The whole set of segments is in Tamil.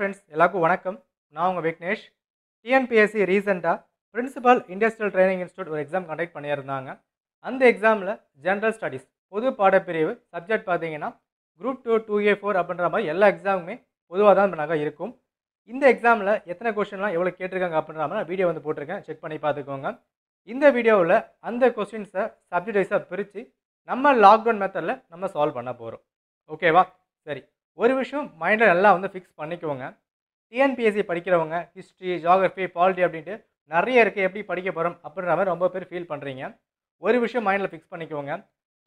ஃப்ரெண்ட்ஸ் எல்லாருக்கும் வணக்கம் நான் உங்கள் விக்னேஷ் டிஎன்பிஎஸ்சி ரீசெண்டாக பிரின்சிபல் இண்டஸ்ட்ரியல் ட்ரைனிங் இன்ஸ்டியூட் ஒரு எக்ஸாம் கண்டக்ட் பண்ணியிருந்தாங்க அந்த எக்ஸாமில் ஜென்ரல் ஸ்டடீஸ் பொது பாடப்பிரிவு சப்ஜெக்ட் பார்த்தீங்கன்னா group two two A four அப்படின்ற மாதிரி எல்லா எக்ஸாமுமே பொதுவாக தான் நகை இருக்கும் இந்த எக்ஸாமில் எத்தனை கொஷின்லாம் எவ்வளோ கேட்டிருக்காங்க அப்படின்ற மாதிரி வீடியோ வந்து போட்டிருக்கேன் செக் பண்ணி பார்த்துக்கோங்க இந்த வீடியோவில் அந்த கொஸ்டின்ஸை சப்ஜெக்ட் பிரித்து நம்ம லாக்டவுன் மெத்தடில் நம்ம சால்வ் பண்ண போகிறோம் ஓகேவா ஒரு விஷயம் மைண்டில் நல்லா வந்து ஃபிக்ஸ் பண்ணிக்கோங்க டிஎன்பிஎஸ்சி படிக்கிறவங்க ஹிஸ்ட்ரி ஜியாகிரஃபி பாலிட்டி அப்படின்ட்டு நிறைய இருக்குது எப்படி படிக்க போகிறோம் அப்படின்ற மாதிரி ரொம்ப பேர் ஃபீல் பண்ணுறீங்க ஒரு விஷயம் மைண்டில் ஃபிக்ஸ் பண்ணிக்கோங்க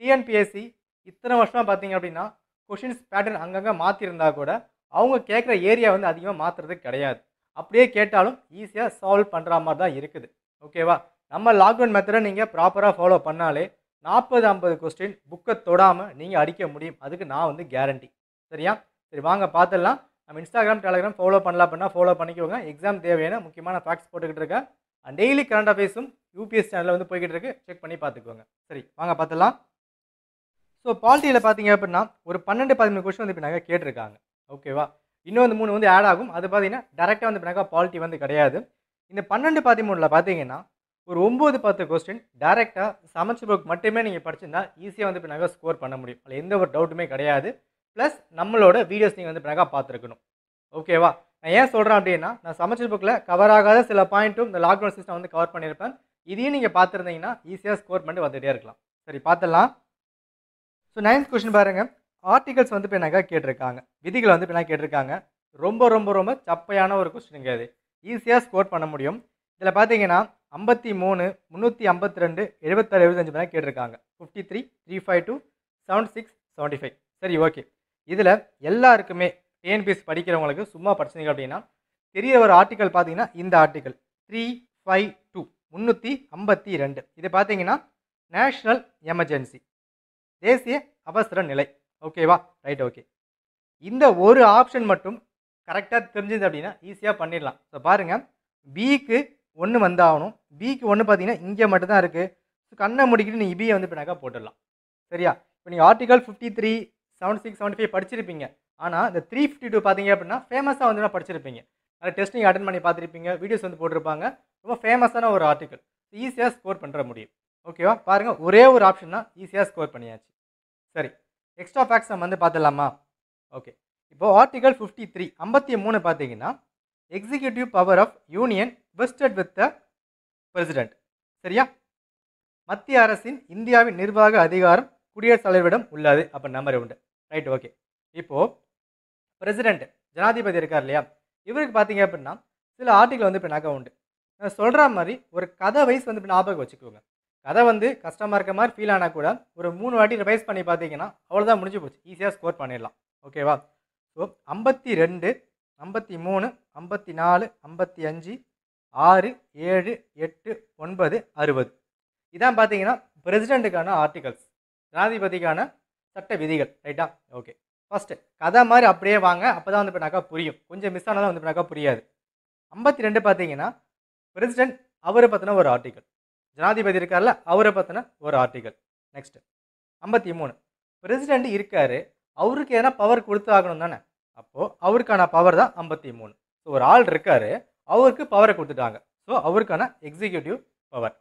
டிஎன்பிஎஸ்சி இத்தனை வருஷமாக பார்த்தீங்க அப்படின்னா கொஷின்ஸ் பேட்டர்ன் அங்கங்கே மாற்றிருந்தா கூட அவங்க கேட்குற ஏரியா வந்து அதிகமாக மாற்றுறது கிடையாது அப்படியே கேட்டாலும் ஈஸியாக சால்வ் பண்ணுற மாதிரி தான் இருக்குது ஓகேவா நம்ம லாக்டவுன் மெத்தடை நீங்கள் ப்ராப்பராக ஃபாலோ பண்ணாலே நாற்பது ஐம்பது கொஸ்டின் புக்கை தொடாமல் நீங்கள் அடிக்க முடியும் அதுக்கு நான் வந்து கேரண்டி சரியா சரி வாங்க பார்த்துடலாம் நம்ம இன்ஸ்டாகிராம் டெலகிராம் ஃபாலோ பண்ணலாம் அப்படின்னா ஃபாலோ பண்ணிக்கோங்க எக்ஸாம் தேவையான முக்கியமான ஃபேக்ட்ஸ் போட்டுக்கிட்டு இருக்கேன் டெய்லி கரண்ட் அஃபேர்ஸும் யூபிஎஸ் சேனலில் வந்து போய்கிட்டு இருக்கு செக் பண்ணி பார்த்துக்கோங்க சரி வாங்க பார்த்துடலாம் ஸோ பாலிட்டியில் பார்த்தீங்க அப்படின்னா ஒரு பன்னெண்டு பதிமூணு கொஸ்டின் வந்து இப்போ கேட்டிருக்காங்க ஓகேவா இன்னும் வந்து மூணு வந்து ஆட் ஆகும் அது பார்த்தீங்கன்னா டேரெக்டாக வந்து இப்போ பாலிட்டி வந்து கிடையாது இந்த பன்னெண்டு பதிமூணில் பார்த்தீங்கன்னா ஒரு ஒம்பது பத்து கொஸ்டின் டேரெக்டாக சமைச்சு புக் மட்டுமே நீங்கள் படிச்சிருந்தால் ஈஸியாக வந்து இப்போ ஸ்கோர் பண்ண முடியும் அதில் எந்த ஒரு டவுட்டுமே கிடையாது ப்ளஸ் நம்மளோட வீடியோஸ் நீங்கள் வந்து பிறகா பார்த்துருக்கணும் ஓகேவா நான் ஏன் சொல்கிறேன் அப்படின்னா நான் சமைச்சல் புக்கில் கவர் ஆகாத சில பாயிண்ட்டும் இந்த லாக்டவுன் சிஸ்டம் வந்து கவர் பண்ணியிருப்பேன் இதையும் நீங்கள் பார்த்துருந்தீங்கன்னா ஈஸியாக ஸ்கோர் பண்ணிட்டு வந்துகிட்டே இருக்கலாம் சரி பார்த்துடலாம் ஸோ நைன்த் கொஸ்டின் பாருங்கள் ஆர்டிகல்ஸ் வந்து இப்போ எனக்காக கேட்டிருக்காங்க விதிகளை வந்து இப்போ என்ன கேட்டிருக்காங்க ரொம்ப ரொம்ப ரொம்ப சப்பையான ஒரு கொஸ்டின் அது ஈஸியாக ஸ்கோர் பண்ண முடியும் இதில் பார்த்தீங்கன்னா ஐம்பத்தி மூணு முந்நூற்றி ஐம்பத்தி ரெண்டு எழுபத்தாறு எழுபத்தஞ்சு பேர் கேட்டிருக்காங்க fifty three three five two seven six seventy five சரி ஓகே இதில் எல்லாருக்குமே டிஎன்பிஎஸ் படிக்கிறவங்களுக்கு சும்மா பிரச்சனைகள் அப்படின்னா தெரிய ஒரு ஆர்டிக்கல் பார்த்தீங்கன்னா இந்த ஆர்டிக்கல் த்ரீ ஃபைவ் டூ முந்நூற்றி ஐம்பத்தி ரெண்டு இது பார்த்தீங்கன்னா நேஷ்னல் எமர்ஜென்சி தேசிய அவசர நிலை ஓகேவா ரைட் ஓகே இந்த ஒரு ஆப்ஷன் மட்டும் கரெக்டாக தெரிஞ்சது அப்படின்னா ஈஸியாக பண்ணிடலாம் ஸோ பாருங்கள் பிக்கு ஒன்று வந்தாகணும் பிக்கு ஒன்று பார்த்தீங்கன்னா இங்கே மட்டும்தான் இருக்குது கண்ணை முடிக்கிட்டு நீங்கள் இபியை வந்து பின்னாக்கா போட்டுடலாம் சரியா இப்போ நீங்கள் article fifty three seventy six seventy five படிச்சிருப்பீங்க ஆனால் இந்த த்ரீ ஃபிஃப்டி டூ பார்த்தீங்க அப்படின்னா ஃபேமஸாக வந்து படிச்சிருப்பீங்க அதில் டெஸ்டிங் அட்டன் பண்ணி பார்த்துருப்பீங்க வீடியோஸ் வந்து போட்டிருப்பாங்க ரொம்ப ஃபேமஸான ஒரு ஆர்டிக்கல் ஈஸியாக ஸ்கோர் பண்ணுற முடியும் ஓகேவா பாருங்கள் ஒரே ஒரு ஆப்ஷன் தான் ஈஸியாக ஸ்கோர் பண்ணியாச்சு சரி எக்ஸ்ட்ரா ஃபேக்ஸ் நம்ம வந்து பார்த்துடலாமா ஓகே இப்போது ஆர்டிகல் ஃபிஃப்டி த்ரீ ஐம்பத்தி மூணு பார்த்தீங்கன்னா executive power of union vested with the president சரியா மத்திய அரசின் இந்தியாவின் நிர்வாக அதிகாரம் குடியரசு தலைவரிடம் உள்ளது அப்போ நம்பர் உண்டு ரைட் ஓகே இப்போது பிரசிடென்ட் ஜனாதிபதி இருக்கார் இல்லையா இவருக்கு பார்த்தீங்க அப்படின்னா சில ஆர்டிக்கல் வந்து இப்போ நகை உண்டு நான் சொல்கிற மாதிரி ஒரு கதை வயசு வந்து இப்போ ஞாபகம் வச்சுக்கோங்க கதை வந்து கஷ்டமாக இருக்க மாதிரி ஃபீல் ஆனால் கூட ஒரு மூணு வாட்டி ரிவைஸ் பண்ணி பார்த்தீங்கன்னா அவ்வளோதான் முடிஞ்சு போச்சு ஈஸியாக ஸ்கோர் பண்ணிடலாம் ஓகேவா ஸோ ஐம்பத்தி ரெண்டு ஐம்பத்தி மூணு ஐம்பத்தி நாலு ஐம்பத்தி அஞ்சு ஆறு ஏழு எட்டு ஒன்பது அறுபது இதான் பார்த்தீங்கன்னா பிரசிடெண்ட்டுக்கான ஆர்டிகல்ஸ் ஜனாதிபதிக்கான சட்ட விதிகள் ரைட்டா ஓகே ஃபஸ்ட்டு கதை மாதிரி அப்படியே வாங்க அப்போ தான் வந்து பண்ணாக்கா புரியும் கொஞ்சம் மிஸ் ஆனால் வந்து பண்ணாக்கா புரியாது ஐம்பத்தி ரெண்டு பார்த்தீங்கன்னா பிரசிடென்ட் அவரை பற்றின ஒரு ஆர்டிக்கல் ஜனாதிபதி இருக்கார்ல அவரை பற்றின ஒரு ஆர்டிக்கல் நெக்ஸ்ட்டு ஐம்பத்தி மூணு பிரசிடெண்ட் இருக்கார் அவருக்கு எதனா பவர் கொடுத்து ஆகணும் தானே அப்போது அவருக்கான பவர் தான் ஐம்பத்தி மூணு ஸோ ஒரு ஆள் இருக்கார் அவருக்கு பவரை கொடுத்துட்டாங்க ஸோ அவருக்கான எக்ஸிக்யூட்டிவ் பவர்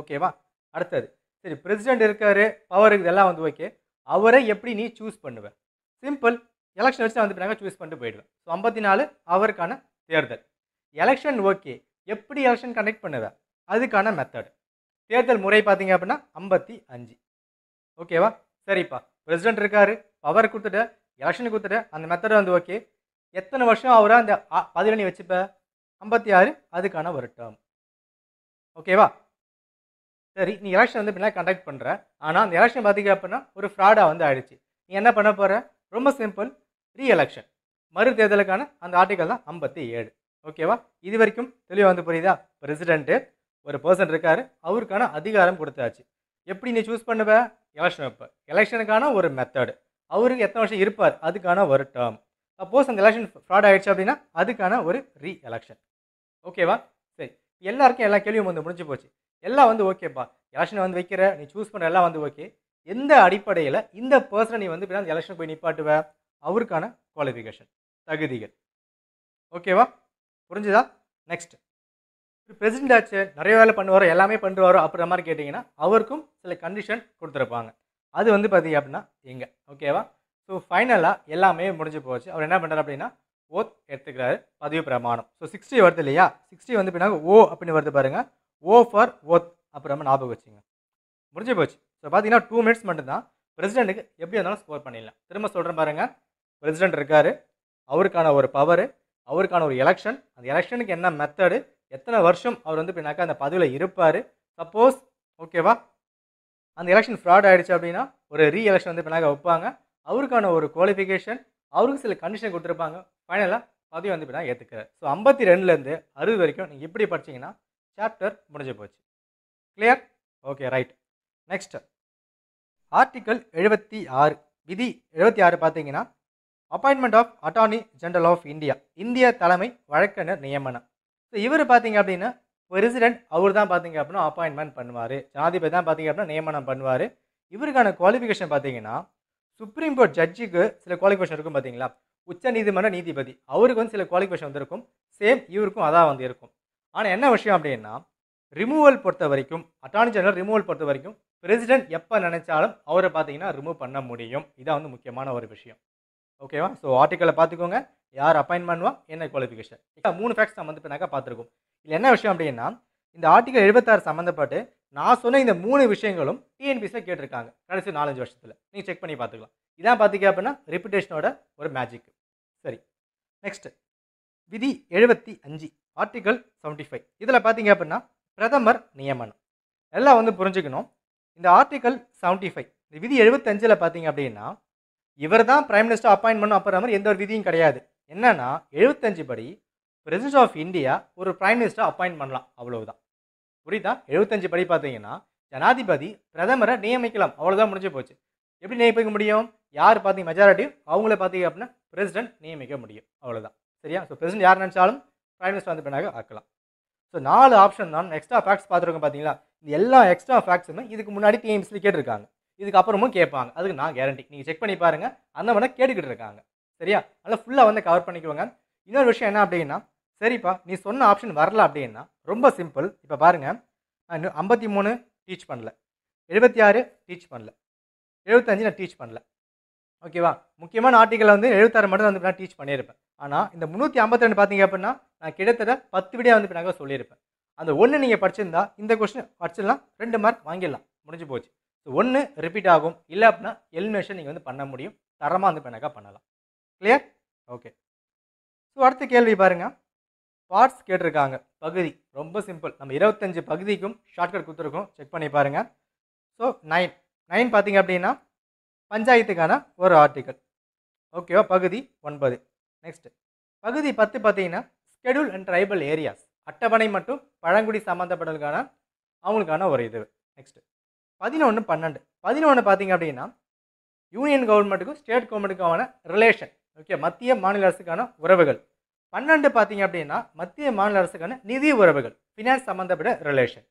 ஓகேவா அடுத்தது சரி பிரசிடெண்ட் இருக்கார் பவர் இதெல்லாம் வந்து ஓகே அவரை எப்படி நீ சூஸ் பண்ணுவேன் சிம்பிள் எலெக்ஷன் வச்சு வந்து சூஸ் பண்ணிட்டு போயிடுவேன் ஸோ ஐம்பத்தி நாலு அவருக்கான தேர்தல் எலெக்ஷன் ஓகே எப்படி எலெக்ஷன் கண்டக்ட் பண்ணுவேன் அதுக்கான மெத்தடு தேர்தல் முறை பார்த்தீங்க அப்படின்னா ஐம்பத்தி அஞ்சு ஓகேவா சரிப்பா பிரசிடென்ட் இருக்கார் பவர் கொடுத்துட்டு எலெக்ஷன் கொடுத்துட்டு அந்த மெத்தட் வந்து ஓகே எத்தனை வருஷம் அவரை அந்த பதிலணி வச்சுப்ப ஐம்பத்தி ஆறு அதுக்கான ஒரு டேர்ம் ஓகேவா சரி நீ எலெக்ஷன் வந்து பின்னால் கண்டக்ட் பண்ணுற ஆனால் அந்த எலெக்ஷன் பார்த்தீங்க அப்படின்னா ஒரு ஃப்ராடாக வந்து ஆயிடுச்சு நீ என்ன பண்ண போகிற ரொம்ப சிம்பிள் ரீ எலெக்ஷன் மறு தேர்தலுக்கான அந்த ஆர்டிக்கல் தான் ஐம்பத்தி ஏழு ஓகேவா இது வரைக்கும் தெளிவாக வந்து புரியுதா பிரசிடென்ட்டு ஒரு பர்சன் இருக்கார் அவருக்கான அதிகாரம் கொடுத்தாச்சு எப்படி நீ சூஸ் பண்ணுவ எலெக்ஷன் வைப்ப எலெக்ஷனுக்கான ஒரு மெத்தடு அவருக்கு எத்தனை வருஷம் இருப்பார் அதுக்கான ஒரு டேர்ம் சப்போஸ் அந்த எலெக்ஷன் ஃப்ராட் ஆகிடுச்சு அப்படின்னா அதுக்கான ஒரு ரீ எலெக்ஷன் ஓகேவா சரி எல்லாருக்கும் எல்லா கேள்வியும் வந்து முடிஞ்சு போச்சு எல்லாம் வந்து ஓகேப்பா எலெக்ஷன் வந்து வைக்கிற நீ சூஸ் பண்ணுற எல்லாம் வந்து ஓகே எந்த அடிப்படையில் இந்த பர்சனை நீ வந்து அந்த எலெக்ஷன் போய் நிப்பாட்டுவ அவருக்கான குவாலிஃபிகேஷன் தகுதிகள் ஓகேவா புரிஞ்சுதா நெக்ஸ்ட் இப்போ பிரசிடென்ட் ஆச்சு நிறைய வேலை பண்ணுவாரோ எல்லாமே பண்ணுவாரோ அப்படிற மாதிரி கேட்டிங்கன்னா அவருக்கும் சில கண்டிஷன் கொடுத்துருப்பாங்க அது வந்து பார்த்தீங்க அப்படின்னா எங்கே ஓகேவா ஸோ ஃபைனலாக எல்லாமே முடிஞ்சு போச்சு அவர் என்ன பண்ணுறாரு அப்படின்னா ஓத் எடுத்துக்கிறாரு பதவி பிரமாணம் ஸோ சிக்ஸ்டி வருது இல்லையா சிக்ஸ்டி வந்து பின்னாங்க ஓ அப்படின்னு வருது பாருங்கள் ஓ ஃபார் ஓத் அப்புறமா ஞாபகம் வச்சுங்க முடிஞ்சு போச்சு ஸோ பார்த்தீங்கன்னா டூ மினிட்ஸ் மட்டும்தான் பிரசிடெண்ட்டுக்கு எப்படி இருந்தாலும் ஸ்கோர் பண்ணிடலாம் திரும்ப சொல்கிறேன் பாருங்கள் பிரசிடெண்ட் இருக்கார் அவருக்கான ஒரு பவர் அவருக்கான ஒரு எலெக்ஷன் அந்த எலெக்ஷனுக்கு என்ன மெத்தடு எத்தனை வருஷம் அவர் வந்து இப்படினாக்கா அந்த பதவியில் இருப்பார் சப்போஸ் ஓகேவா அந்த எலெக்ஷன் ஃப்ராட் ஆகிடுச்சு அப்படின்னா ஒரு ரீ எலெக்ஷன் வந்து பின்னாக்க வைப்பாங்க அவருக்கான ஒரு குவாலிஃபிகேஷன் அவருக்கு சில கண்டிஷன் கொடுத்துருப்பாங்க ஃபைனலாக பதவி வந்து இப்படின்னா ஏற்றுக்கிறார் ஸோ ஐம்பத்தி ரெண்டுலேருந்து அறுபது வரைக்கும் நீங்கள் இப்படி படிச்சிங்கன்னா சாப்டர் முடிஞ்சு போச்சு clear okay right next article எழுபத்தி ஆறு விதி எழுபத்தி ஆறு பார்த்தீங்கன்னா appointment of attorney general of India இந்திய தலைமை வழக்கறிஞர் நியமனம் ஸோ இவர் பார்த்தீங்க அப்படின்னா பிரசிடென்ட் அவர் தான் பார்த்தீங்க அப்படின்னா அப்பாயின்மெண்ட் பண்ணுவார் ஜனாதிபதி தான் பார்த்தீங்க அப்படின்னா நியமனம் பண்ணுவார் இவருக்கான குவாலிஃபிகேஷன் பார்த்தீங்கன்னா சுப்ரீம் கோர்ட் ஜட்ஜுக்கு சில குவாலிஃபிகேஷன் இருக்கும் பார்த்தீங்களா உச்ச நீதிமன்ற நீதிபதி அவருக்கு வந்து சில குவாலிஃபிகேஷன் வந்திருக்கும் சேம் இவருக்கும் அதான் வந்து இருக்கும் ஆனால் என்ன விஷயம் அப்படின்னா ரிமூவல் பொறுத்த வரைக்கும் அட்டார்னி ஜெனரல் ரிமூவல் பொறுத்த வரைக்கும் பிரசிடென்ட் எப்போ நினச்சாலும் அவரை பார்த்தீங்கன்னா ரிமூவ் பண்ண முடியும் இதான் வந்து முக்கியமான ஒரு விஷயம் ஓகேவா ஸோ ஆர்டிக்கலை பார்த்துக்கோங்க யார் அப்பாயின் பண்ணுவா என்ன குவாலிஃபிகேஷன் மூணு ஃபேக்ட்ஸ் நம்ம வந்து பண்ணாக்கா பார்த்துருக்கோம் இதில் என்ன விஷயம் அப்படின்னா இந்த ஆர்டிக்கல் எழுபத்தாறு சம்மந்தப்பட்டு நான் சொன்ன இந்த மூணு விஷயங்களும் டிஎன்பிசியில் கேட்டிருக்காங்க கடைசி நாலஞ்சு வருஷத்தில் நீங்கள் செக் பண்ணி பார்த்துக்கலாம் இதான் பார்த்தீங்க அப்படின்னா ரெப்புடேஷனோட ஒரு மேஜிக் சரி நெக்ஸ்ட்டு விதி எழுபத்தி அஞ்சு ஆர்டிகல் செவன்டி ஃபைவ் இதில் பார்த்தீங்க அப்படின்னா பிரதமர் நியமனம் எல்லாம் வந்து புரிஞ்சுக்கணும் இந்த ஆர்டிகல் செவன்டி ஃபைவ் இந்த விதி எழுபத்தஞ்சில் பார்த்தீங்க அப்படின்னா இவர் தான் பிரைம் மினிஸ்டர் அப்பாயின்ட் பண்ணும் அப்புறம் மாதிரி எந்த ஒரு விதியும் கிடையாது என்னென்னா எழுபத்தஞ்சு படி பிரசிடென்ட் ஆஃப் இந்தியா ஒரு பிரைம் மினிஸ்டர் அப்பாயின் பண்ணலாம் அவ்வளவுதான் புரியுதா எழுபத்தஞ்சு படி பார்த்தீங்கன்னா ஜனாதிபதி பிரதமரை நியமிக்கலாம் அவ்வளோதான் முடிஞ்சு போச்சு எப்படி நியமிக்க முடியும் யார் பார்த்தீங்க மெஜாரிட்டி அவங்கள பார்த்தீங்க அப்படின்னா பிரசிடென்ட் நியமிக்க முடியும் அவ்வளோதான் சரியா ஸோ பிரசிடென்ட் யார் நினச்சாலும் ப்ரைம் மினிஸ்டர் வந்து பண்ணாக ஆக்கலாம் ஸோ நாலு ஆப்ஷன் தான் எக்ஸ்ட்ரா ஃபேக்ட்ஸ் பார்த்துருக்கோம் பார்த்தீங்களா இந்த எல்லா எக்ஸ்ட்ரா ஃபேக்ட்ஸுமே இதுக்கு முன்னாடி டிஎம்சியில் கேட்டிருக்காங்க இதுக்கப்புறமும் கேட்பாங்க அதுக்கு நான் கேரண்டி நீங்கள் செக் பண்ணி பாருங்கள் அந்த மாதிரி கேட்டுக்கிட்டு இருக்காங்க சரியா அதனால் ஃபுல்லாக வந்து கவர் பண்ணிக்குவாங்க இன்னொரு விஷயம் என்ன அப்படின்னா சரிப்பா நீ சொன்ன ஆப்ஷன் வரல அப்படின்னா ரொம்ப சிம்பிள் இப்போ பாருங்கள் ஐம்பத்தி மூணு டீச் பண்ணல எழுபத்தி ஆறு டீச் பண்ணல எழுபத்தஞ்சு நான் டீச் பண்ணல ஓகேவா முக்கியமான ஆர்டிக்கலில் வந்து எழுபத்தாறு மட்டும் வந்து நான் டீச் பண்ணியிருப்பேன் ஆனால் இந்த முந்நூற்றி ஐம்பத்தி ரெண்டு பார்த்தீங்க அப்படின்னா நான் கிட்டத்தட்ட பத்து விடியாக வந்து நாங்கள் சொல்லியிருப்பேன் அந்த ஒன்று நீங்கள் படிச்சிருந்தா இந்த கொஸ்டின் படிச்சிடலாம் ரெண்டு மார்க் வாங்கிடலாம் முடிஞ்சு போச்சு ஸோ ஒன்று ரிப்பீட் ஆகும் இல்லை அப்படின்னா எலிமினேஷன் நீங்கள் வந்து பண்ண முடியும் தரமாக வந்து பெனாக்கா பண்ணலாம் கிளியர் ஓகே ஸோ அடுத்த கேள்வி பாருங்கள் பார்ட்ஸ் கேட்டிருக்காங்க பகுதி ரொம்ப சிம்பிள் நம்ம இருபத்தஞ்சு பகுதிக்கும் ஷார்ட்கட் கொடுத்துருக்கோம் செக் பண்ணி பாருங்கள் ஸோ நைன் நைன் பார்த்தீங்க அப்படின்னா பஞ்சாயத்துக்கான ஒரு ஆர்டிக்கல் ஓகேவா பகுதி ஒன்பது நெக்ஸ்ட் பகுதி பத்து பார்த்தீங்கன்னா ஸ்கெடியூல் அண்ட் ட்ரைபல் ஏரியாஸ் அட்டவணை மற்றும் பழங்குடி சம்மந்தப்பட்டதுக்கான அவங்களுக்கான ஒரு இது நெக்ஸ்ட் பதினொன்று பன்னெண்டு பதினொன்று பார்த்தீங்க அப்படின்னா யூனியன் கவர்மெண்ட்டுக்கும் ஸ்டேட் கவர்மெண்ட்டுக்கான ரிலேஷன் ஓகே மத்திய மாநில அரசுக்கான உறவுகள் பன்னெண்டு பார்த்தீங்க அப்படின்னா மத்திய மாநில அரசுக்கான நிதி உறவுகள் ஃபினான்ஸ் சம்மந்தப்பட்ட ரிலேஷன்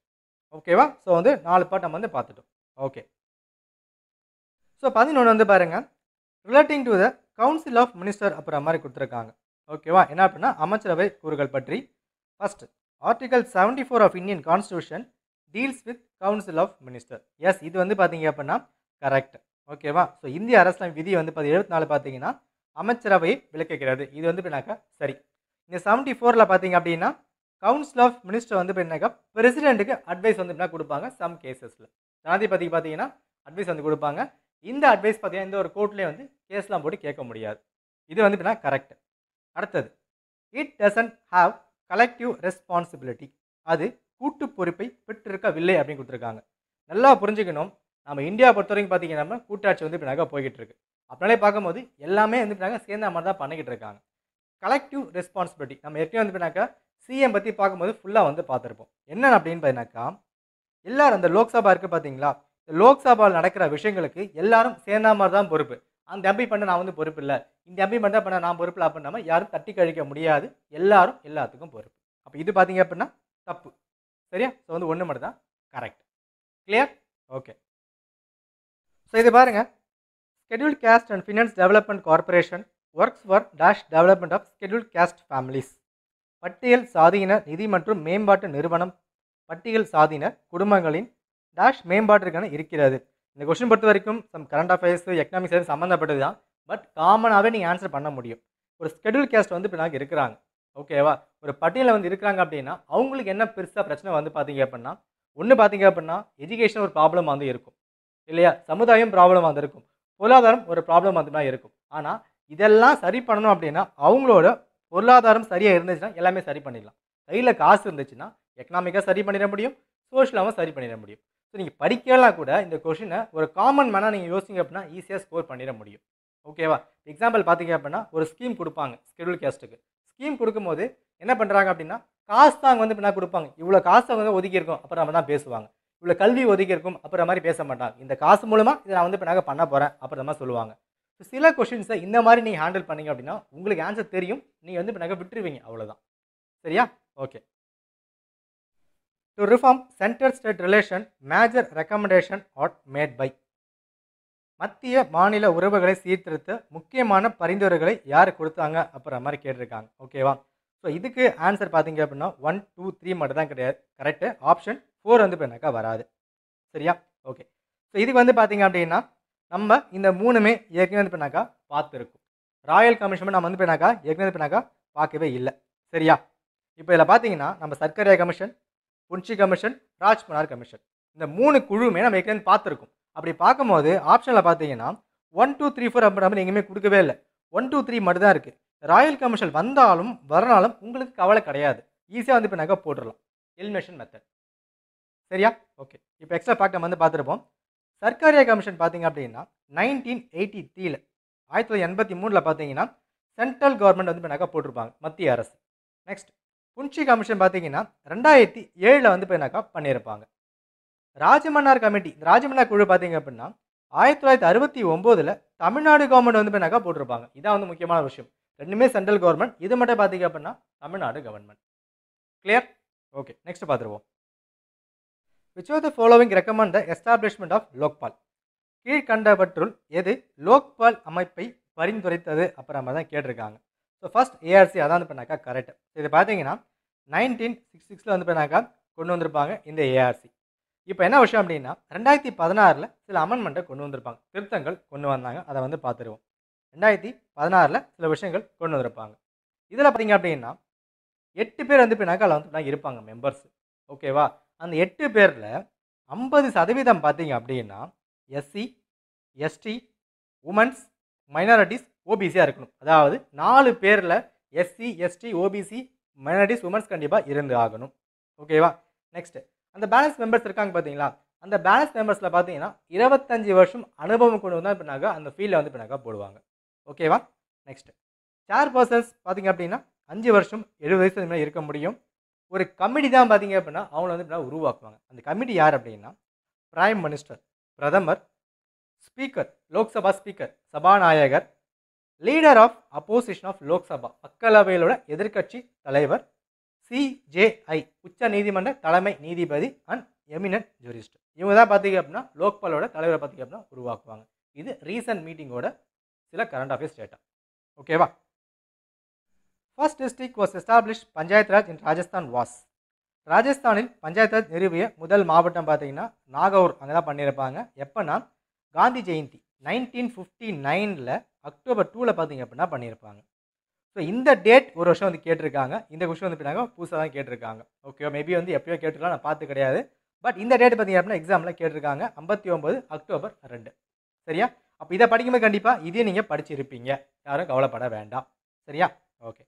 ஓகேவா ஸோ வந்து நாலு பாட்டம் நம்ம வந்து பார்த்துட்டோம் ஓகே ஸோ பதினொன்று வந்து பாருங்கள் relating to the council of minister அப்புறம் மாதிரி கொடுத்துருக்காங்க ஓகேவா என்ன அப்படின்னா அமைச்சரவை கூறுகள் பற்றி first article seventy four of Indian constitution deals with council of ministers இது வந்து பார்த்தீங்க அப்படின்னா கரெக்ட் ஓகேவா ஸோ இந்திய அரசியல் விதி வந்து பார்த்து எழுபத்தி நாலு பார்த்தீங்கன்னா அமைச்சரவையை விளக்குகிறது இது வந்து பின்னாக்கா சரி இந்த செவன்டி ஃபோரில் பார்த்தீங்க அப்படின்னா கவுன்சில் ஆஃப் மினிஸ்டர் வந்து பின்னாக்கா பிரசிடென்ட்டுக்கு அட்வைஸ் வந்து கொடுப்பாங்க சம் கேசஸில் ஜனாதிபதிக்கு பார்த்தீங்கன்னா அட்வைஸ் வந்து கொடுப்பாங்க இந்த அட்வைஸ் பார்த்தீங்கன்னா இந்த ஒரு கோர்ட்லேயே வந்து கேஸ்லாம் போட்டு கேட்க முடியாது இது வந்து பார்த்தீங்கன்னா கரெக்ட் அடுத்தது it doesn't have collective responsibility அது கூட்டு பொறுப்பை பெற்றிருக்கவில்லை அப்படின்னு கொடுத்துருக்காங்க நல்லா புரிஞ்சுக்கணும் நம்ம இந்தியா பொறுத்த வரைக்கும் பார்த்தீங்கன்னா கூட்டாட்சி வந்து நகை போய்கிட்டு இருக்கு அப்படின்னாலே பார்க்கும்போது எல்லாமே வந்துட்டாங்க சேர்ந்த மாதிரி தான் பண்ணிக்கிட்டு இருக்காங்க கலெக்டிவ் ரெஸ்பான்சிபிலிட்டி நம்ம ஏற்கனவே வந்துட்டுனாக்கா சிஎம் பற்றி பார்க்கும்போது ஃபுல்லாக வந்து பார்த்துருப்போம் என்ன அப்படின்னு பார்த்தீங்கன்னாக்கா எல்லோரும் அந்த லோக்சபா இருக்குது பார்த்தீங்களா லோக்சபாவில் நடக்கிற விஷயங்களுக்கு எல்லாரும் சேர்ந்த மாதிரி தான் பொறுப்பு அந்த எம்பி பண்ண நான் வந்து பொறுப்பு இல்லை இந்த எம்பி பண்ண பண்ண நான் பொறுப்பில் அப்படின்னா யாரும் தட்டி கழிக்க முடியாது எல்லாரும் எல்லாத்துக்கும் பொறுப்பு அப்போ இது பார்த்தீங்க அப்படின்னா தப்பு சரியா ஸோ வந்து ஒன்று மட்டும் தான் கரெக்ட் கிளியர் ஓகே ஸோ இது பாருங்கள் schedule caste and finance development corporation works for dash development of schedule caste families பட்டியல் சாதீன நிதி மற்றும் மேம்பாட்டு நிறுவனம் பட்டியல் சாதீன குடும்பங்களின் டேஷ் மேம்பாட்டிற்கான இருக்கிறது இந்த கொஸ்டின் பொறுத்த வரைக்கும் சம் கரண்ட் அஃபேர்ஸ் எக்கனாமிக்ஸ் எதுவும் சம்மந்தப்பட்டது தான் பட் காமனாகவே நீங்கள் ஆன்சர் பண்ண முடியும் ஒரு ஸ்கெடியூல் கேஸ்ட் வந்து இப்போ நாங்கள் இருக்கிறாங்க ஓகேவா ஒரு பட்டியலில் வந்து இருக்கிறாங்க அப்படின்னா அவங்களுக்கு என்ன பெருசாக பிரச்சனை வந்து பார்த்தீங்க அப்படின்னா ஒன்று பார்த்தீங்க அப்படின்னா எஜுகேஷன் ஒரு ப்ராப்ளம் வந்து இருக்கும் இல்லையா சமுதாயம் ப்ராப்ளம் வந்து இருக்கும் பொருளாதாரம் ஒரு ப்ராப்ளம் வந்து தான் இருக்கும் ஆனால் இதெல்லாம் சரி பண்ணணும் அப்படின்னா அவங்களோட பொருளாதாரம் சரியாக இருந்துச்சுன்னா எல்லாமே சரி பண்ணிடலாம் கையில் காசு இருந்துச்சுன்னா எக்கனாமிக்காக சரி பண்ணிட முடியும் சோஷியலாகவும் சரி பண்ணிட முடியும் ஸோ நீங்கள் படிக்கலாம் கூட இந்த கொஷினை ஒரு காமன் மேனாக நீங்கள் யோசிங்க அப்படின்னா ஈஸியாக ஸ்கோர் பண்ணிட முடியும் ஓகேவா எக்ஸாம்பிள் பார்த்தீங்க அப்படின்னா ஒரு ஸ்கீம் கொடுப்பாங்க ஸ்கெடியூல் கேஸ்ட்டுக்கு ஸ்கீம் கொடுக்கும்போது என்ன பண்ணுறாங்க அப்படின்னா காசு தான் வந்து என்ன கொடுப்பாங்க இவ்வளோ காசு அவங்க ஒதுக்கியிருக்கும் அப்புறம் தான் பேசுவாங்க இவ்வளோ கல்வி ஒதுக்கி இருக்கும் அப்புறம் மாதிரி பேச மாட்டாங்க இந்த காசு மூலமாக இதை நான் வந்து இப்போ நாங்கள் பண்ண போகிறேன் அப்புறமா சொல்லுவாங்க ஸோ சில கொஷின்ஸை இந்த மாதிரி நீங்கள் ஹேண்டில் பண்ணிங்க அப்படின்னா உங்களுக்கு ஆன்சர் தெரியும் நீங்கள் வந்து இப்போ நாங்கள் விட்டுருவீங்க அவ்வளோதான் சரியா okay to reform center-state relation, major recommendation at made by மத்திய மாநில உறவுகளை சீர்திருத்த முக்கியமான பரிந்துரைகளை யார் கொடுத்தாங்க அப்படின்ற மாதிரி கேட்டிருக்காங்க ஓகேவா ஸோ இதுக்கு ஆன்சர் பார்த்தீங்க அப்படின்னா ஒன் டூ த்ரீ மட்டும் தான் கிடையாது கரெக்டு ஆப்ஷன் ஃபோர் வந்து பண்ணாக்கா வராது சரியா ஓகே ஸோ இதுக்கு வந்து பார்த்தீங்க அப்படின்னா நம்ம இந்த மூணுமே ஏற்கனவே வந்து பண்ணாக்கா பார்த்துருக்கோம் ராயல் கமிஷன் நம்ம வந்து பண்ணாக்கா ஏற்கனவே பண்ணாக்கா பார்க்கவே இல்லை சரியா இப்போ இதில் பார்த்தீங்கன்னா நம்ம Sarkaria commission Punchhi commission Rajamannar commission இந்த மூணு குழுமே நம்ம ஏற்கனவே பார்த்துருக்கோம் அப்படி பார்க்கும்போது ஆப்ஷனில் பார்த்தீங்கன்னா ஒன் டூ த்ரீ ஃபோர் அப்படி நம்பர் எங்கேயுமே கொடுக்கவே இல்லை ஒன் டூ த்ரீ மட்டும் தான் இருக்குது ராயல் கமிஷன் வந்தாலும் வரனாலும் உங்களுக்கு கவலை கிடையாது ஈஸியாக வந்து இப்போ நகை போட்டுடலாம் எலிமினேஷன் மெத்தட் சரியா ஓகே இப்போ எக்ஸ்ட்ரா ஃபேக்ட் நம்ம வந்து பார்த்துருப்போம் சர்க்காரியா கமிஷன் பார்த்தீங்க அப்படின்னா நைன்டீன் எயிட்டி த்ரீல ஆயிரத்தி தொள்ளாயிரத்தி எண்பத்தி மூணில் பார்த்தீங்கன்னா சென்ட்ரல் கவர்மெண்ட் வந்து இப்போ நகை போட்டிருப்பாங்க மத்திய அரசு நெக்ஸ்ட் புன்ச்சி கமிஷன் பார்த்தீங்கன்னா ரெண்டாயிரத்தி ஏழில் வந்து போய்னாக்கா பண்ணியிருப்பாங்க ராஜமன்னார் கமிட்டி இந்த ராஜமன்னார் குழு பார்த்தீங்க அப்படின்னா ஆயிரத்தி தொள்ளாயிரத்தி அறுபத்தி ஒம்போதில் தமிழ்நாடு கவர்மெண்ட் வந்து போய்னாக்கா போட்டிருப்பாங்க இதான் வந்து முக்கியமான விஷயம் ரெண்டுமே சென்ட்ரல் கவர்மெண்ட் இது மட்டும் பார்த்தீங்க அப்படின்னா Tamil Nadu government clear okay next பார்த்துருவோம் which of the following recommend the establishment of Lokpal கீழ்கண்டவற்றுள் எது லோக்பால் அமைப்பை பரிந்துரைத்தது அப்புறமா தான் கேட்டிருக்காங்க ஸோ ஃபஸ்ட் ஏஆர்சி அதான் பண்ணாக்கா கரெக்ட் இது பார்த்தீங்கன்னா நைன்டீன் சிக்ஸ் சிக்ஸில் வந்து போனாக்கா கொண்டு வந்திருப்பாங்க இந்த ஏஆர்சி இப்போ என்ன விஷயம் அப்படின்னா ரெண்டாயிரத்தி பதினாறில் சில அமெண்ட்மெண்ட்டை கொண்டு வந்திருப்பாங்க திருத்தங்கள் கொண்டு வந்தாங்க அதை வந்து பார்த்துருவோம் ரெண்டாயிரத்தி பதினாறில் சில விஷயங்கள் கொண்டு வந்திருப்பாங்க இதில் பார்த்தீங்க அப்படின்னா எட்டு பேர் வந்து பின்னாக்கா அதில் வந்து இருப்பாங்க மெம்பர்ஸ் ஓகேவா அந்த எட்டு பேரில் ஐம்பது சதவீதம் பார்த்தீங்க அப்படின்னா எஸ்சி எஸ்டி உமன்ஸ் மைனாரிட்டிஸ் ஓபிசியாக இருக்கணும் அதாவது நாலு பேரில் SC ST OBC minorities womens கண்டிப்பாக இருந்து ஆகணும் ஓகேவா நெக்ஸ்ட்டு அந்த பேலன்ஸ் மெம்பர்ஸ் இருக்காங்க பார்த்தீங்களா அந்த பேலன்ஸ் மெம்பர்ஸில் பார்த்தீங்கன்னா இருபத்தஞ்சி வருஷம் அனுபவம் கொண்டு வந்தால் பின்னாக்கா அந்த ஃபீல்டில் வந்து பின்னாக்கா போடுவாங்க ஓகேவா நெக்ஸ்ட்டு சேர் பர்சன்ஸ் பார்த்தீங்க அப்படின்னா அஞ்சு வருஷம் எழுபது வயசு அதுமாதிரி இருக்க முடியும் ஒரு கமிட்டி தான் பார்த்தீங்க அப்படின்னா அவங்கள வந்து இப்படின்னா உருவாக்குவாங்க அந்த கமிட்டி யார் அப்படின்னா பிரைம் மினிஸ்டர் பிரதமர் ஸ்பீக்கர் லோக்சபா ஸ்பீக்கர் சபாநாயகர் leader of opposition of Lok Sabha மக்களவையிலோட எதிர்கட்சி தலைவர் சிஜேஐ உச்ச நீதிமன்ற தலைமை நீதிபதி அண்ட் எமினன்ட் ஜூரிஸ்ட் இவங்க தான் பார்த்தீங்க அப்படின்னா லோக்பாலோட தலைவரை பார்த்தீங்க அப்படின்னா உருவாக்குவாங்க இது ரீசன்ட் மீட்டிங்கோட சில கரண்ட் ஆஃபீஸ் டேட்டா ஓகேவா first district was establish panchayat raj in Rajasthan was ராஜஸ்தானில் பஞ்சாயத்து ராஜ் நிறுவிய முதல் மாவட்டம் பார்த்தீங்கன்னா நாகூர் அங்கே தான் பண்ணியிருப்பாங்க எப்போனா காந்தி ஜெயந்தி நைன்டீன் ஃபிஃப்டி நைனில் அக்டோபர் டூவில் பார்த்தீங்க அப்படின்னா பண்ணியிருப்பாங்க ஸோ இந்த டேட் ஒரு வருஷம் வந்து கேட்டிருக்காங்க இந்த கொஷ்டம் வந்து பின்னாங்க புதுசாக தான் கேட்டிருக்காங்க ஓகே மேபி வந்து எப்பயோ கேட்டிருக்கலாம் நான் பார்த்து கிடையாது பட் இந்த டேட் பார்த்தீங்க அப்படின்னா எக்ஸாமில் கேட்டிருக்காங்க ஐம்பத்தி ஒம்பது அக்டோபர் ரெண்டு சரியா அப்போ இதை படிக்கும்போது கண்டிப்பாக இதே நீங்கள் படிச்சிருப்பீங்க யாரும் கவலைப்பட வேண்டாம் சரியா okay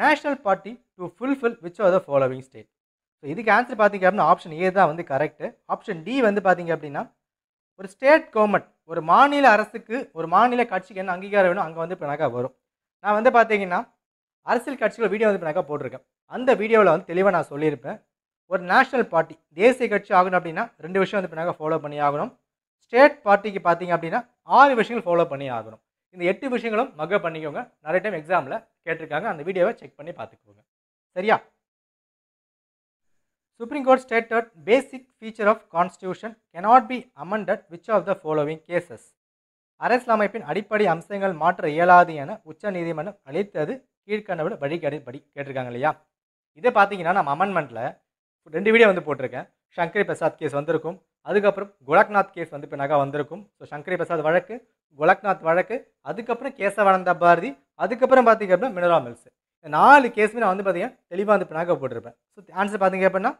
national party to fulfil which are the following state so இதுக்கு ஆன்சர் பார்த்தீங்க அப்படின்னா ஆப்ஷன் ஏ தான் வந்து கரெக்டு ஆப்ஷன் டி வந்து பார்த்தீங்க அப்படின்னா ஒரு ஸ்டேட் கவர்மெண்ட் ஒரு மாநில அரசுக்கு ஒரு மாநில கட்சிக்கு என்ன அங்கீகாரம் வேணும் அங்கே வந்து இப்போ வரும் நான் வந்து பார்த்தீங்கன்னா அரசியல் கட்சிகள் வீடியோ வந்து இப்போ போட்டிருக்கேன் அந்த வீடியோவில் வந்து தெளிவாக நான் சொல்லியிருப்பேன் ஒரு நேஷனல் பார்ட்டி தேசிய கட்சி ஆகணும் அப்படின்னா ரெண்டு விஷயம் வந்து இப்போ ஃபாலோ பண்ணி ஆகணும் ஸ்டேட் பார்ட்டிக்கு பார்த்தீங்க அப்படின்னா ஆறு விஷயங்கள் ஃபாலோ பண்ணி ஆகணும் இந்த எட்டு விஷயங்களும் மக பண்ணிக்கோங்க நிறைய டைம் எக்ஸாமில் கேட்டிருக்காங்க அந்த வீடியோவை செக் பண்ணி பார்த்துக்கோங்க சரியா Supreme Court stated basic feature of constitution cannot be amended which of the following cases. அரசியல் அமைப்பின் அடிப்படை அம்சங்கள் மாற்ற இயலாது என உச்ச நீதிமன்றம் அளித்தது கீழ்கண்டபடி வழிகடிப்படி கேட்டிருக்காங்க இல்லையா இதை பார்த்தீங்கன்னா நம்ம அமெண்ட்மெண்ட்டில் ரெண்டு வீடியோ வந்து போட்டிருக்கேன் சங்கரி பிரசாத் கேஸ் வந்திருக்கும் அதுக்கப்புறம் குலக்நாத் கேஸ் வந்து இப்போ நகா வந்திருக்கும் ஸோ சங்கரி பிரசாத் வழக்கு குலக்நாத் வழக்கு அதுக்கப்புறம் கேசவானந்த பாரதி அதுக்கப்புறம் பார்த்தீங்க அப்படின்னா மினரா மில்ஸ் நாலு கேஸுமே நான் வந்து பார்த்தீங்கன்னா தெளிவாக வந்து இப்போ நகை போட்டிருப்பேன் ஸோ ஆன்சர் பார்த்தீங்க அப்படின்னா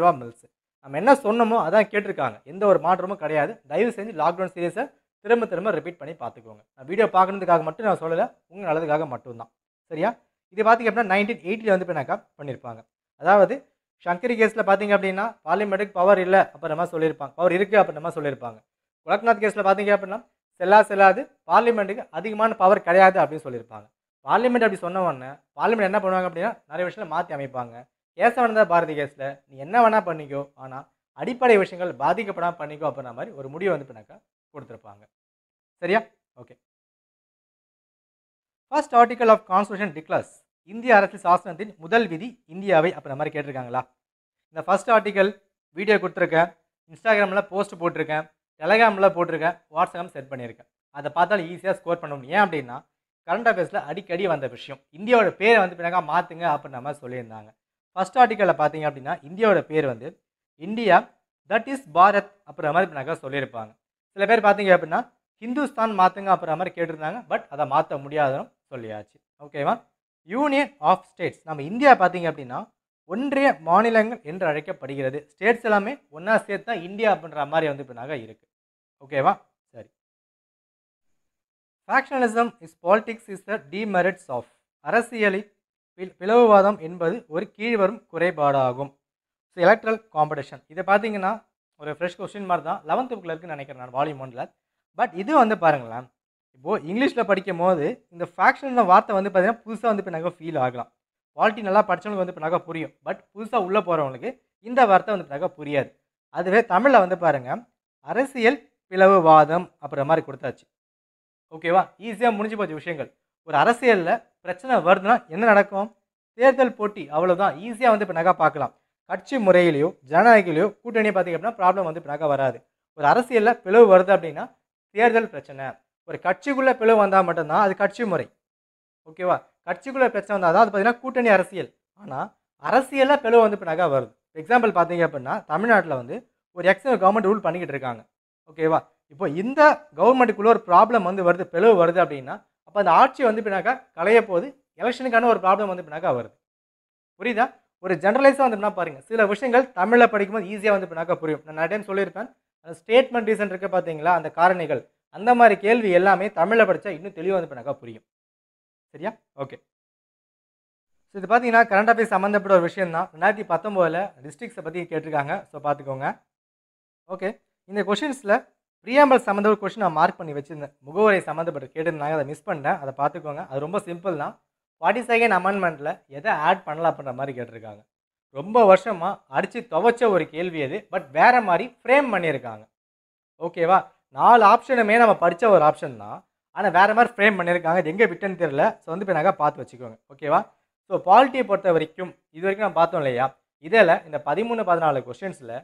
ரூபா மில்ஸ் நம்ம என்ன சொன்னோமோ அதான் கேட்டிருக்காங்க எந்த ஒரு மாற்றமும் கிடையாது தயவு செஞ்சு லாக்டவுன் சீரியஸை திரும்ப திரும்ப ரிப்பீட் பண்ணி பார்த்துக்கோங்க நான் வீடியோ பார்க்கறதுக்காக மட்டும் நான் சொல்லலை உங்கள் நல்லதுக்காக மட்டும்தான் சரியா இது பார்த்திங்க அப்படின்னா நைன்டீன் எயிட்டியில் வந்து இப்போ பண்ணியிருப்பாங்க அதாவது சங்கரி கேஸில் பார்த்தீங்க அப்படின்னா பார்லிமெண்ட்டுக்கு பவர் இல்லை அப்புறமா சொல்லியிருப்பாங்க பவர் இருக்குது அப்புறமா சொல்லியிருப்பாங்க குலக்நாத் கேஸில் பார்த்தீங்க அப்படின்னா செல்லா செல்லாது பார்லிமெண்ட்டுக்கு அதிகமான பவர் கிடையாது அப்படின்னு சொல்லியிருப்பாங்க பார்லிமெண்ட் அப்படி சொன்ன உடனே பார்லிமெண்ட் என்ன பண்ணுவாங்க அப்படின்னா நிறைய விஷயத்தில் மாற்றி அமைப்பாங்க பேச வேண்டிய பாரதி கேஸில் நீ என்ன வேணால் பண்ணிக்கோ ஆனால் அடிப்படை விஷயங்கள் பாதிக்கப்படாமல் பண்ணிக்கோ அப்படின்ற மாதிரி ஒரு முடிவை வந்து பின்னாக்கா கொடுத்துருப்பாங்க சரியா okay first article of constitution declares இந்திய அரசு சாசனத்தின் முதல் விதி இந்தியாவை அப்படின்ற மாதிரி கேட்டிருக்காங்களா இந்த ஃபர்ஸ்ட் ஆர்டிக்கல் வீடியோ கொடுத்துருக்கேன் இன்ஸ்டாகிராமில் போஸ்ட் போட்டிருக்கேன் டெலகிராமில் போட்டிருக்கேன் வாட்ஸ்அப் செட் பண்ணியிருக்கேன் அதை பார்த்தாலும் ஈஸியாக ஸ்கோர் பண்ண முடியும் ஏன் அப்படின்னா கரண்ட் அஃபேர்ஸில் அடிக்கடி வந்த விஷயம் இந்தியாவோட பேரை வந்து பின்னாக்கா மாற்றுங்க அப்படின்ற நம்ம சொல்லியிருந்தாங்க ஃபஸ்ட் ஆர்டிக்கலில் பார்த்தீங்க அப்படின்னா இந்தியாவோட பேர் வந்து இந்தியா தட் இஸ் பாரத் அப்புறம் மாதிரி நாங்கள் சொல்லியிருப்பாங்க சில பேர் பார்த்தீங்க அப்படின்னா ஹிந்துஸ்தான் மாற்றுங்க அப்புறம் மாதிரி கேட்டிருந்தாங்க பட் அதை மாற்ற முடியாதுன்னு சொல்லியாச்சு ஓகேவா யூனியன் ஆஃப் ஸ்டேட்ஸ் நம்ம இந்தியா பார்த்தீங்க அப்படின்னா ஒன்றிய மாநிலங்கள் என்று அழைக்கப்படுகிறது ஸ்டேட்ஸ் எல்லாமே ஒன்றா சேர்த்து தான் இந்தியா அப்படின்ற மாதிரி வந்து இப்போ நாங்கள் இருக்குது ஓகேவா சரி factionalism is politics is the demerits of அரசியலில் பிளவுவாதம் என்பது ஒரு கீழ்வரும் குறைபாடாகும் ஸோ எலக்ட்ரல் காம்படிஷன் இதை பார்த்தீங்கன்னா ஒரு ஃப்ரெஷ் கொஸ்டின் மாதிரி தான் லெவன்த்து புக்கில் இருக்குன்னு நினைக்கிறேன் நான் வால்யூம் ஒன்றில் பட் இது வந்து பாருங்களேன் இப்போது இங்கிலீஷில் படிக்கும் போது இந்த ஃபேக்ஷன் வார்த்தை வந்து பார்த்திங்கன்னா புதுசாக வந்து இப்போ நகை ஃபீல் ஆகலாம் குவாலிட்டி நல்லா படித்தவங்களுக்கு வந்து இப்போ நகை புரியும் பட் புதுசாக உள்ளே போகிறவங்களுக்கு இந்த வார்த்தை வந்து நகை புரியாது அதுவே தமிழில் வந்து பாருங்கள் அரசியல் பிளவுவாதம் அப்புறம் மாதிரி கொடுத்தாச்சு ஓகேவா ஈஸியாக முடிஞ்சு போச்சு விஷயங்கள் ஒரு அரசியலில் பிரச்சனை வருதுன்னா என்ன நடக்கும் தேர்தல் போட்டி அவ்வளோதான் ஈஸியாக வந்து இப்போ நகை பார்க்கலாம் கட்சி முறையிலையோ ஜனநாயகிலையோ கூட்டணியை பார்த்திங்க அப்படின்னா ப்ராப்ளம் வந்து இப்போ நகை வராது ஒரு அரசியலில் பிளவு வருது அப்படின்னா தேர்தல் பிரச்சனை ஒரு கட்சிக்குள்ளே பிளவு வந்தால் மட்டும்தான் அது கட்சி முறை ஓகேவா கட்சிக்குள்ளே பிரச்சனை வந்தால் தான் அது பார்த்திங்கன்னா கூட்டணி அரசியல் ஆனால் அரசியலில் பிளவு வந்து இப்போ நகை வருது எக்ஸாம்பிள் பார்த்தீங்க அப்படின்னா தமிழ்நாட்டில் வந்து ஒரு எக்ஸல் கவர்மெண்ட் ரூல் பண்ணிக்கிட்டு இருக்காங்க ஓகேவா இப்போ இந்த கவர்மெண்ட்டுக்குள்ளே ஒரு ப்ராப்ளம் வந்து வருது பிளவு வருது அப்படின்னா அப்போ அந்த ஆட்சி வந்து பின்னாக்கா கலைய போது எலெக்ஷனுக்கான ஒரு ப்ராப்ளம் வந்து பின்னாக்கா வருது புரியுதா ஒரு ஜென்ரலைஸாக வந்து பாருங்கள் சில விஷயங்கள் தமிழில் படிக்கும்போது ஈஸியாக வந்து பின்னாக்கா புரியும் நான் நிறைய சொல்லியிருப்பேன் அந்த ஸ்டேட்மெண்ட் ரீசன் இருக்க பார்த்தீங்களா அந்த காரணிகள் அந்த மாதிரி கேள்வி எல்லாமே தமிழில் படித்தா இன்னும் தெளிவாக வந்து பின்னாக்கா புரியும் சரியா ஓகே ஸோ இது பார்த்தீங்கன்னா கரண்ட் அஃபேர்ஸ் சம்மந்தப்பட்ட ஒரு விஷயம் தான் ரெண்டாயிரத்தி பத்தொம்போதில் டிஸ்ட்ரிக்ஸை பற்றி கேட்டிருக்காங்க ஸோ பார்த்துக்கோங்க ஓகே இந்த கொஷின்ஸில் பிரியாம்பல் சம்மந்த ஒரு கொஷின் நான் மார்க் பண்ணி வச்சுருந்தேன் முகவரை சம்மந்தப்பட்டு கேட்டிருந்தாங்க அதை மிஸ் பண்ணேன் அதை பார்த்துக்கோங்க அது ரொம்ப சிம்பிள் தான் ஃபார்ட்டி செகண்ட் அமெண்ட்மெண்ட்டில் எதை ஆட் பண்ணலாம் அப்படின்ற மாதிரி கேட்டிருக்காங்க ரொம்ப வருஷமாக அடித்து துவைச்ச ஒரு கேள்வி அது பட் வேறு மாதிரி ஃப்ரேம் பண்ணியிருக்காங்க ஓகேவா நாலு ஆப்ஷனுமே நம்ம படித்த ஒரு ஆப்ஷன் தான் ஆனால் வேறு மாதிரி ஃப்ரேம் பண்ணியிருக்காங்க இது எங்கே விட்டுன்னு தெரில ஸோ வந்து பின்னாக பார்த்து வச்சுக்கோங்க ஓகேவா ஸோ பாலிட்டியை பொறுத்த வரைக்கும் இது வரைக்கும் நம்ம பார்த்தோம் இல்லையா இதில் இந்த பதிமூணு பதினாலு கொஷின்ஸில்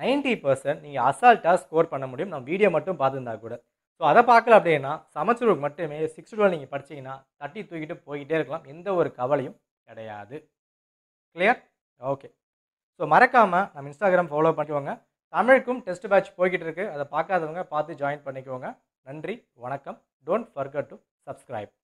நைன்ட்டி பர்சன்ட் நீங்கள் அசால்ட்டாக ஸ்கோர் பண்ண முடியும் நம்ம வீடியோ மட்டும் பார்த்துருந்தா கூட ஸோ அதை பார்க்கல அப்படின்னா சமச்சூருக்கு மட்டுமே சிக்ஸ் டுவெல் நீங்கள் படிச்சிங்கன்னா தட்டி தூக்கிட்டு போய்கிட்டே இருக்கலாம் எந்த ஒரு கவலையும் கிடையாது கிளியர் ஓகே ஸோ மறக்காமல் நம்ம இன்ஸ்டாகிராம் ஃபாலோ பண்ணிக்கோங்க தமிழுக்கும் டெஸ்ட் பேட்ச் போய்கிட்டு இருக்குது அதை பார்க்காதவங்க பார்த்து ஜாயின் பண்ணிக்கோங்க நன்றி வணக்கம் டோன்ட் ஃபர்கட் டு சப்ஸ்கிரைப்